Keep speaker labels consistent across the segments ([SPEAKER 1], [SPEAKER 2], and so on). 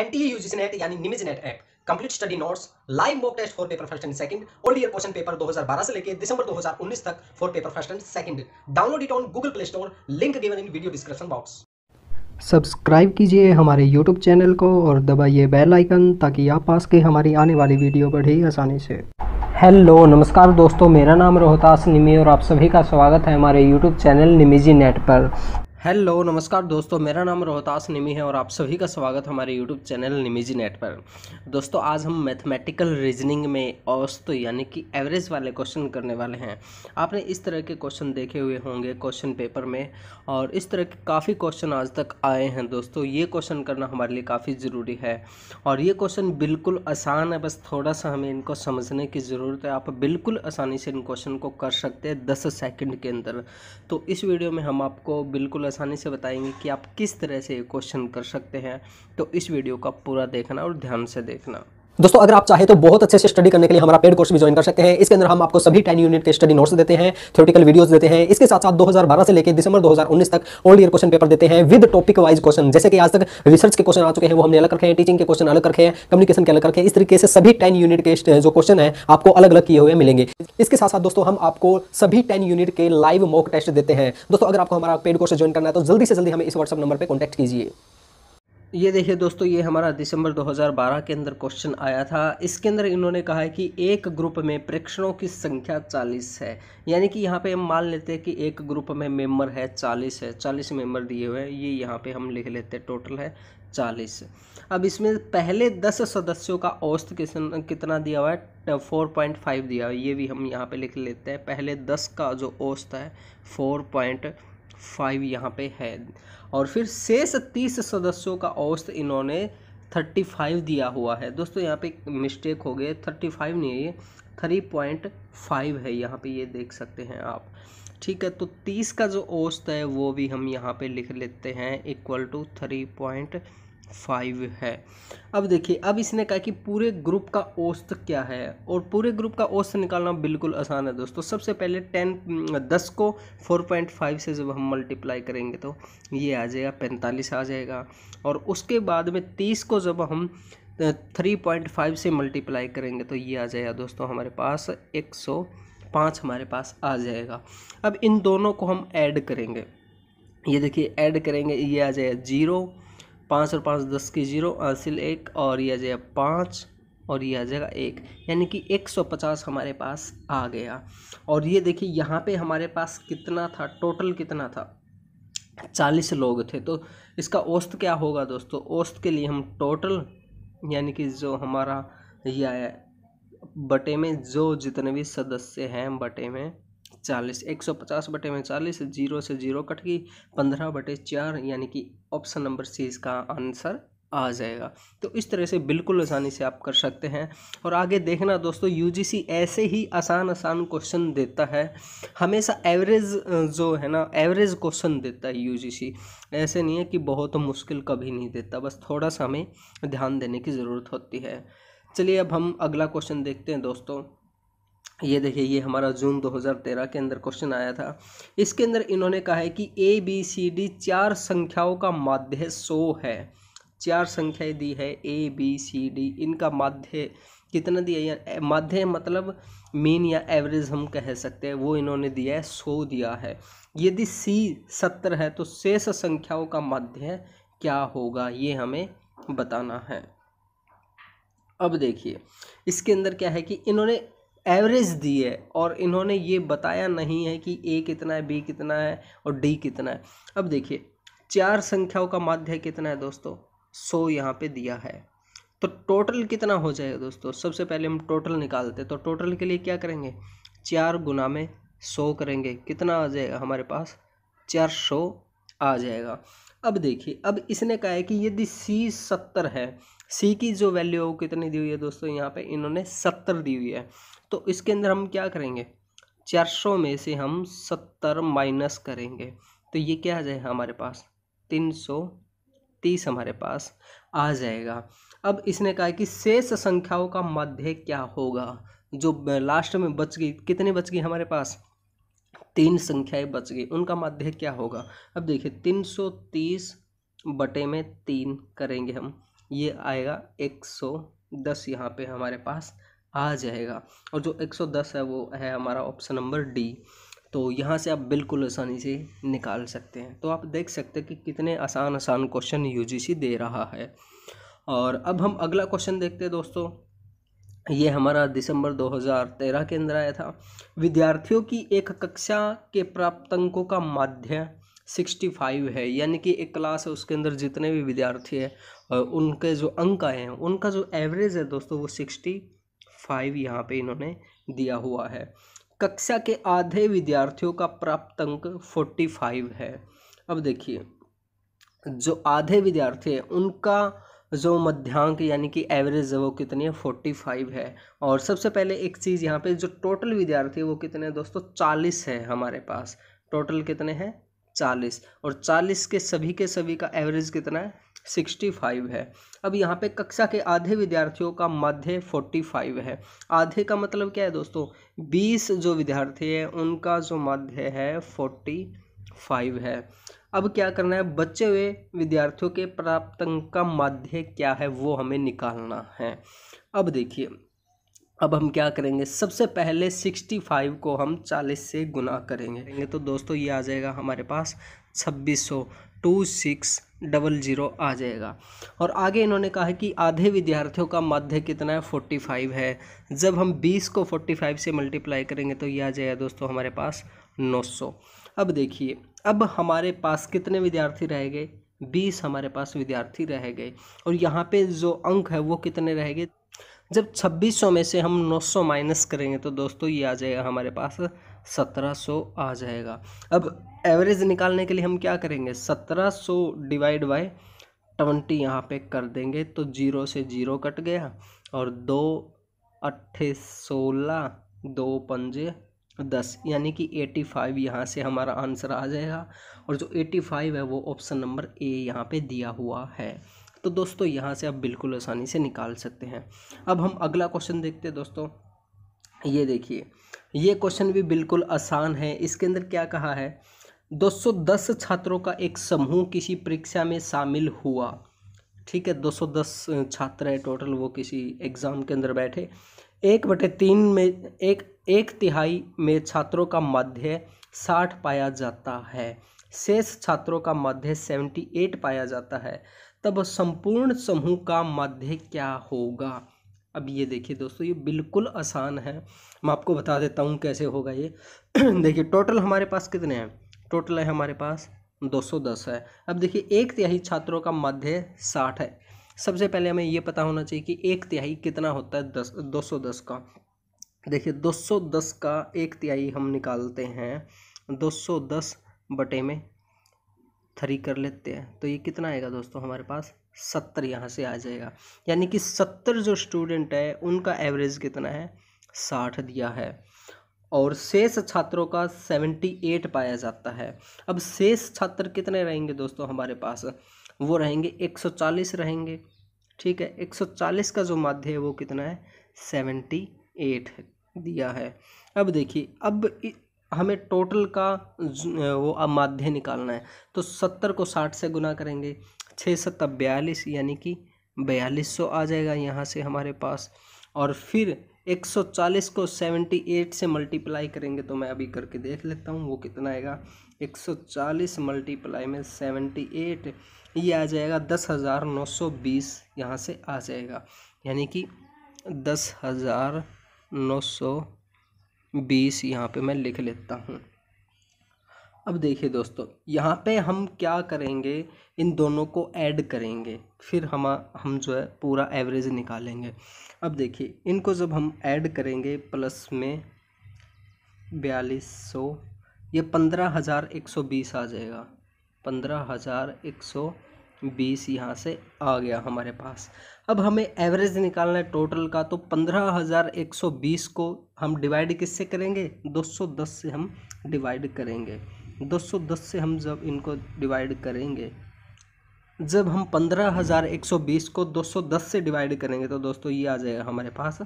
[SPEAKER 1] यानी app complete study notes live mock test for paper first and second old year question paper 2012 से लेकर दिसंबर 2019 तक for paper first and second download it on Google Play Store link given in video description box
[SPEAKER 2] subscribe कीजिए हमारे YouTube channel को और दबाइए bell icon ताकि आप पास के हमारी आने वाली वीडियो बढ़े आसानी से हेलो नमस्कार दोस्तों मेरा नाम रोहतास निमी और आप सभी का स्वागत है हमारे यूट्यूब चैनल निमीजी नेट पर हेलो नमस्कार दोस्तों मेरा नाम रोहतास निमी है और आप सभी का स्वागत हमारे यूट्यूब चैनल निमीजी नेट पर दोस्तों आज हम मैथमेटिकल रीजनिंग में औस्त यानी कि एवरेज वाले क्वेश्चन करने वाले हैं आपने इस तरह के क्वेश्चन देखे हुए होंगे क्वेश्चन पेपर में और इस तरह के काफ़ी क्वेश्चन आज तक आए हैं दोस्तों ये क्वेश्चन करना हमारे लिए काफ़ी ज़रूरी है और ये क्वेश्चन बिल्कुल आसान है बस थोड़ा सा हमें इनको समझने की ज़रूरत है आप बिल्कुल आसानी से इन क्वेश्चन को कर सकते हैं दस सेकेंड के अंदर तो इस वीडियो में हम आपको बिल्कुल आसानी से बताएंगे कि आप किस तरह से क्वेश्चन कर सकते हैं तो इस वीडियो का पूरा देखना और ध्यान से देखना
[SPEAKER 1] दोस्तों अगर आप चाहे तो बहुत अच्छे से स्टडी करने के लिए हमारा पेड कोर्स भी ज्वाइन कर सकते हैं इसके अंदर हम आपको सभी टेन यूनिट के स्टडी नोट्स देते हैं थ्योरेटिकल वीडियोस देते हैं इसके साथ साथ 2012 से लेकर दिसंबर 2019 तक ओल्ड ईयर क्वेश्चन पेपर देते हैं विद टॉपिक वाइज क्वेश्चन जैसे कि आज तक रिसर्च के क्वेश्चन आ चुके हैं वो हमने अलग रखे हैं टीचिंग के क्वेश्चन अलग रखे हैं कम्युनिकेशन के अलग रखे हैं इस तरीके से सभी टेन यूनिट के जो क्वेश्चन है आपको अलग अलग किए हुए मिलेंगे इसके साथ साथ दोस्तों हम आपको सभी टेन यूनिट के लाइव मॉक टेस्ट देते हैं दोस्तों अगर आपको हमारा पेड कोर्स ज्वाइन करना है तो जल्दी से जल्दी हमें इस व्हाट्सअप नंबर पर कॉन्टैक्ट कीजिए
[SPEAKER 2] ये देखिए दोस्तों ये हमारा दिसंबर 2012 के अंदर क्वेश्चन आया था इसके अंदर इन्होंने कहा है कि एक ग्रुप में प्रेक्षणों की संख्या 40 है यानी कि यहाँ पे हम मान लेते हैं कि एक ग्रुप में मेंबर है 40 है 40 मेंबर दिए हुए हैं ये यहाँ पे हम लिख लेते हैं टोटल है 40 अब इसमें पहले 10 सदस्यों का औसत कितना दिया हुआ है फोर दिया हुआ है ये भी हम यहाँ पर लिख लेते हैं पहले दस का जो औस्त है फोर फाइव यहाँ पे है और फिर शेष तीस सदस्यों का औसत इन्होंने थर्टी फाइव दिया हुआ है दोस्तों यहाँ पे मिस्टेक हो गए थर्टी फाइव नहीं है ये थ्री पॉइंट फाइव है यहाँ पे ये देख सकते हैं आप ठीक है तो तीस का जो औसत है वो भी हम यहाँ पे लिख लेते हैं equal to three point five है अब देखिए अब इसने कहा कि पूरे ग्रुप का औसत क्या है और पूरे ग्रुप का औसत निकालना बिल्कुल आसान है दोस्तों सबसे पहले टेन दस को फोर पॉइंट फाइव से जब हम मल्टीप्लाई करेंगे तो ये आ जाएगा पैंतालीस आ जाएगा और उसके बाद में तीस को जब हम थ्री पॉइंट फाइव से मल्टीप्लाई करेंगे तो ये आ जाएगा दोस्तों हमारे पास एक सौ पाँच हमारे पास आ जाएगा अब इन दोनों को हम ऐड करेंगे ये देखिए ऐड करेंगे ये आ जाएगा जीरो पाँच और पाँच दस की जीरो आंसिल एक और ये आ जाएगा पाँच और ये आ जाएगा एक यानी कि एक सौ पचास हमारे पास आ गया और ये देखिए यहाँ पे हमारे पास कितना था टोटल कितना था चालीस लोग थे तो इसका औस्त क्या होगा दोस्तों औस्त के लिए हम टोटल यानी कि जो हमारा ये आया बटे में जो जितने भी सदस्य हैं बटे में चालीस एक सौ पचास बटे में चालीस जीरो से जीरो कट गई पंद्रह बटे चार यानी कि ऑप्शन नंबर सी इसका आंसर आ जाएगा तो इस तरह से बिल्कुल आसानी से आप कर सकते हैं और आगे देखना दोस्तों यूजीसी ऐसे ही आसान आसान क्वेश्चन देता है हमेशा एवरेज जो है ना एवरेज क्वेश्चन देता है यूजीसी ऐसे नहीं है कि बहुत मुश्किल कभी नहीं देता बस थोड़ा सा हमें ध्यान देने की ज़रूरत होती है चलिए अब हम अगला क्वेश्चन देखते हैं दोस्तों ये देखिए ये हमारा जून 2013 के अंदर क्वेश्चन आया था इसके अंदर इन्होंने कहा है कि ए बी सी डी चार संख्याओं का माध्य सो है चार संख्याएं दी है ए बी सी डी इनका माध्य कितना दिया या माध्य मतलब मीन या एवरेज हम कह सकते हैं वो इन्होंने दिया है सो दिया है यदि सी सत्तर है तो शेष संख्याओं का माध्य क्या होगा ये हमें बताना है अब देखिए इसके अंदर क्या है कि इन्होंने एवरेज दी है और इन्होंने ये बताया नहीं है कि ए कितना है बी कितना है और डी कितना है अब देखिए चार संख्याओं का माध्य कितना है दोस्तों सौ यहाँ पे दिया है तो टोटल कितना हो जाएगा दोस्तों सबसे पहले हम टोटल निकालते तो टोटल के लिए क्या करेंगे चार गुना में सौ करेंगे कितना आ जाएगा हमारे पास चार सौ आ जाएगा अब देखिए अब इसने कहा है कि यदि सी सत्तर है सी की जो वैल्यू है वो कितनी दी हुई है दोस्तों यहाँ पे इन्होंने सत्तर दी हुई है तो इसके अंदर हम क्या करेंगे चार सौ में से हम सत्तर माइनस करेंगे तो ये क्या आ जाएगा हमारे पास तीन सौ तीस हमारे पास आ जाएगा अब इसने कहा कि शेष संख्याओं का मध्य क्या होगा जो लास्ट में बच गई कितने बच गई हमारे पास तीन संख्याएं बच गई उनका मध्य क्या होगा अब देखिए तीन सौ तीस बटे में तीन करेंगे हम ये आएगा एक सौ दस यहाँ पे हमारे पास आ जाएगा और जो 110 है वो है हमारा ऑप्शन नंबर डी तो यहाँ से आप बिल्कुल आसानी से निकाल सकते हैं तो आप देख सकते हैं कि कितने आसान आसान क्वेश्चन यूजीसी दे रहा है और अब हम अगला क्वेश्चन देखते हैं दोस्तों ये हमारा दिसंबर 2013 के अंदर आया था विद्यार्थियों की एक कक्षा के प्राप्त अंकों का माध्य 65 है यानी कि एक क्लास है उसके अंदर जितने भी विद्यार्थी हैं उनके जो अंक आए हैं उनका जो एवरेज है दोस्तों वो सिक्सटी फाइव यहाँ पे इन्होंने दिया हुआ है कक्षा के आधे विद्यार्थियों का प्राप्त अंक फोर्टी फाइव है अब देखिए जो आधे विद्यार्थी हैं उनका जो मध्यांक यानी कि एवरेज है वो कितनी है फोर्टी फाइव है और सबसे पहले एक चीज़ यहाँ पे जो टोटल विद्यार्थी है वो कितने हैं दोस्तों चालीस है हमारे पास टोटल कितने हैं चालीस और चालीस के सभी के सभी का एवरेज कितना है सिक्सटी फाइव है अब यहाँ पे कक्षा के आधे विद्यार्थियों का मध्य फोर्टी फाइव है आधे का मतलब क्या है दोस्तों बीस जो विद्यार्थी हैं उनका जो मध्य है फोर्टी फाइव है अब क्या करना है बचे हुए विद्यार्थियों के अंक का मध्य क्या है वो हमें निकालना है अब देखिए अब हम क्या करेंगे सबसे पहले सिक्सटी फाइव को हम चालीस से गुना करेंगे तो दोस्तों ये आ जाएगा हमारे पास छब्बीस सौ टू सिक्स डबल ज़ीरो आ जाएगा और आगे इन्होंने कहा है कि आधे विद्यार्थियों का माध्य कितना है फोर्टी फाइव है जब हम बीस को फोर्टी फाइव से मल्टीप्लाई करेंगे तो ये आ जाएगा दोस्तों हमारे पास नौ सौ अब देखिए अब हमारे पास कितने विद्यार्थी रह गए बीस हमारे पास विद्यार्थी रह गए और यहाँ पे जो अंक है वो कितने रह गए जब सौ में से हम सौ माइनस करेंगे तो दोस्तों ये आ जाएगा हमारे पास सत्रह सौ आ जाएगा अब एवरेज निकालने के लिए हम क्या करेंगे सत्रह सौ डिवाइड बाय ट्वेंटी यहाँ पे कर देंगे तो जीरो से जीरो कट गया और दो अट्ठे सोलह दो पंजे दस यानी कि एटी फाइव यहाँ से हमारा आंसर आ जाएगा और जो एटी फाइव है वो ऑप्शन नंबर ए यहाँ पे दिया हुआ है तो दोस्तों यहाँ से आप बिल्कुल आसानी से निकाल सकते हैं अब हम अगला क्वेश्चन देखते हैं दोस्तों ये देखिए ये क्वेश्चन भी बिल्कुल आसान है इसके अंदर क्या कहा है 210 छात्रों का एक समूह किसी परीक्षा में शामिल हुआ ठीक है 210 छात्र है टोटल वो किसी एग्ज़ाम के अंदर बैठे एक बटे तीन में एक एक तिहाई में छात्रों का मध्य साठ पाया जाता है शेष छात्रों का मध्य सेवेंटी एट पाया जाता है तब संपूर्ण समूह का मध्य क्या होगा अब ये देखिए दोस्तों ये बिल्कुल आसान है मैं आपको बता देता हूँ कैसे होगा ये देखिए टोटल हमारे पास कितने हैं टोटल है हमारे पास 210 है अब देखिए एक तिहाई छात्रों का माध्य साठ है सबसे पहले हमें ये पता होना चाहिए कि एक तिहाई कितना होता है दस दो सौ दस का देखिए दो सौ दस का एक तिहाई हम निकालते हैं दो सौ दस बटे में थ्री कर लेते हैं तो ये कितना आएगा दोस्तों हमारे पास सत्तर यहाँ से आ जाएगा यानी कि सत्तर जो स्टूडेंट है उनका एवरेज कितना है साठ दिया है और शेष छात्रों का सेवेंटी एट पाया जाता है अब शेष छात्र कितने रहेंगे दोस्तों हमारे पास वो रहेंगे एक सौ चालीस रहेंगे ठीक है एक सौ चालीस का जो माध्य है वो कितना है सेवेंटी एट दिया है अब देखिए अब हमें टोटल का वो अब माध्य निकालना है तो सत्तर को साठ से गुना करेंगे छः सत्ता बयालीस यानी कि बयालीस सौ आ जाएगा यहाँ से हमारे पास और फिर 140 को 78 से मल्टीप्लाई करेंगे तो मैं अभी करके देख लेता हूँ वो कितना आएगा 140 मल्टीप्लाई में 78 ये आ जाएगा दस हज़ार नौ सौ बीस यहाँ से आ जाएगा यानी कि दस हज़ार नौ सौ बीस यहाँ पर मैं लिख लेता हूँ अब देखिए दोस्तों यहाँ पे हम क्या करेंगे इन दोनों को ऐड करेंगे फिर हम हम जो है पूरा एवरेज निकालेंगे अब देखिए इनको जब हम ऐड करेंगे प्लस में बयालीस सौ ये पंद्रह हज़ार एक सौ बीस आ जाएगा पंद्रह हज़ार एक सौ बीस यहाँ से आ गया हमारे पास अब हमें एवरेज निकालना है टोटल का तो पंद्रह हज़ार एक सौ बीस को हम डिवाइड किससे करेंगे दो सौ दस से हम डिवाइड करेंगे 210 से हम जब इनको डिवाइड करेंगे जब हम 15,120 को 210 से डिवाइड करेंगे तो दोस्तों ये आ जाएगा हमारे पास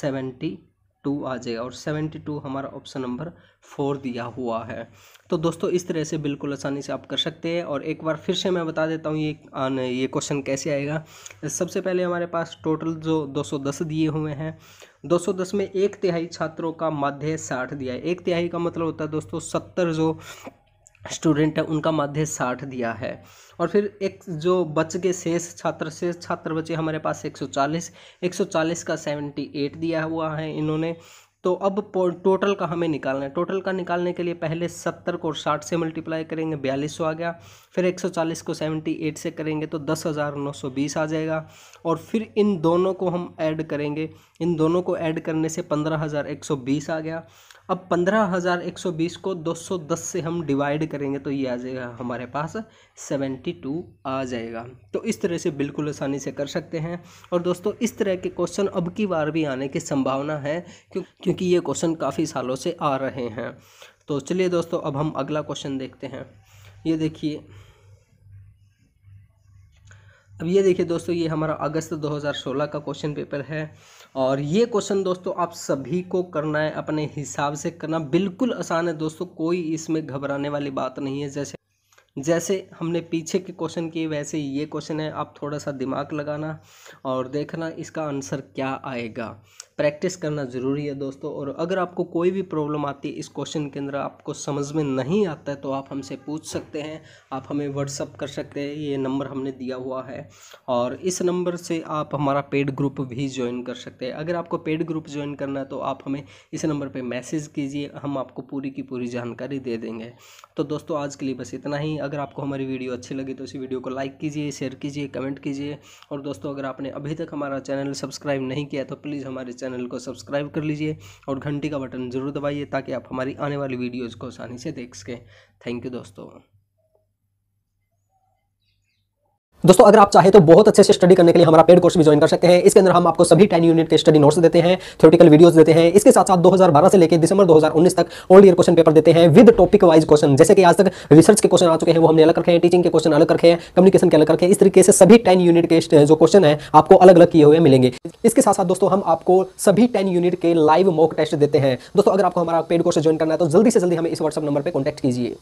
[SPEAKER 2] 72 आ जाएगा और 72 हमारा ऑप्शन नंबर फोर दिया हुआ है तो दोस्तों इस तरह से बिल्कुल आसानी से आप कर सकते हैं और एक बार फिर से मैं बता देता हूँ ये ये क्वेश्चन कैसे आएगा सबसे पहले हमारे पास टोटल जो 210 दिए हुए हैं दस में एक तिहाई छात्रों का माध्य साठ दिया है एक तिहाई का मतलब होता है दोस्तों सत्तर जो स्टूडेंट है उनका माध्य साठ दिया है और फिर एक जो बच के शेष छात्र शेष छात्र बचे हमारे पास 140 140 का 78 दिया हुआ है इन्होंने तो अब टोटल का हमें निकालना है टोटल का निकालने के लिए पहले सत्तर को साठ से मल्टीप्लाई करेंगे बयालीस सौ आ गया फिर एक सौ चालीस को सेवेंटी एट से करेंगे तो दस हज़ार नौ सौ बीस आ जाएगा और फिर इन दोनों को हम ऐड करेंगे इन दोनों को ऐड करने से पंद्रह हज़ार एक सौ बीस आ गया अब पंद्रह हज़ार एक सौ बीस को दो सौ दस से हम डिवाइड करेंगे तो ये आ जाएगा हमारे पास सेवेंटी टू आ जाएगा तो इस तरह से बिल्कुल आसानी से कर सकते हैं और दोस्तों इस तरह के क्वेश्चन अब की बार भी आने की संभावना है क्योंकि क्योंकि ये क्वेश्चन काफ़ी सालों से आ रहे हैं तो चलिए दोस्तों अब हम अगला क्वेश्चन देखते हैं ये देखिए अब ये देखिए दोस्तों ये हमारा अगस्त 2016 का क्वेश्चन पेपर है और ये क्वेश्चन दोस्तों आप सभी को करना है अपने हिसाब से करना बिल्कुल आसान है दोस्तों कोई इसमें घबराने वाली बात नहीं है जैसे जैसे हमने पीछे के क्वेश्चन किए वैसे ये क्वेश्चन है आप थोड़ा सा दिमाग लगाना और देखना इसका आंसर क्या आएगा प्रैक्टिस करना ज़रूरी है दोस्तों और अगर आपको कोई भी प्रॉब्लम आती है इस क्वेश्चन के अंदर आपको समझ में नहीं आता है तो आप हमसे पूछ सकते हैं आप हमें व्हाट्सअप कर सकते हैं ये नंबर हमने दिया हुआ है और इस नंबर से आप हमारा पेड ग्रुप भी ज्वाइन कर सकते हैं अगर आपको पेड ग्रुप ज्वाइन करना है तो आप हमें इस नंबर पर मैसेज कीजिए हम आपको पूरी की पूरी जानकारी दे देंगे तो दोस्तों आज के लिए बस इतना ही अगर आपको हमारी वीडियो अच्छी लगी तो इस वीडियो को लाइक कीजिए शेयर कीजिए कमेंट कीजिए और दोस्तों अगर आपने अभी तक हमारा चैनल सब्सक्राइब नहीं किया तो प्लीज़ हमारे चैनल चैनल को सब्सक्राइब कर लीजिए और घंटी का बटन ज़रूर दबाइए ताकि आप हमारी आने वाली वीडियोज़ को आसानी से देख सकें थैंक यू दोस्तों
[SPEAKER 1] दोस्तों अगर आप चाहे तो बहुत अच्छे से स्टडी करने के लिए हमारा पेड कोर्स भी ज्वाइन कर सकते हैं इसके अंदर हम आपको सभी टेन यूनिट के स्टडी नोट्स देते हैं थ्योरेटिकल वीडियोस देते हैं इसके साथ साथ 2012 से लेकर दिसंबर 2019 तक ओल्ड ईयर क्वेश्चन पेपर देते हैं विद टॉपिक वाइज क्वेश्चन जैसे कि आज तक रिसर्च के क्वेश्चन आ चुके हैं वो हमने अलग रखे हैं टीचिंग के क्वेश्चन अलग रखे हैं कम्युनिकेशन के अलग रखे हैं इस तरीके से सभी टेन यूनिट के जो क्वेश्चन है आपको अलग अलग किए हुए मिलेंगे इसके साथ साथ दोस्तों हम आपको सभी टेन यूनिट के लाइव मॉक टेस्ट देते हैं दोस्तों अगर आपको हमारा पेड कोर्स ज्वाइन करना है तो जल्दी से जल्दी हमें इस व्हाट्सअप नंबर पर कॉन्टैक्ट कीजिए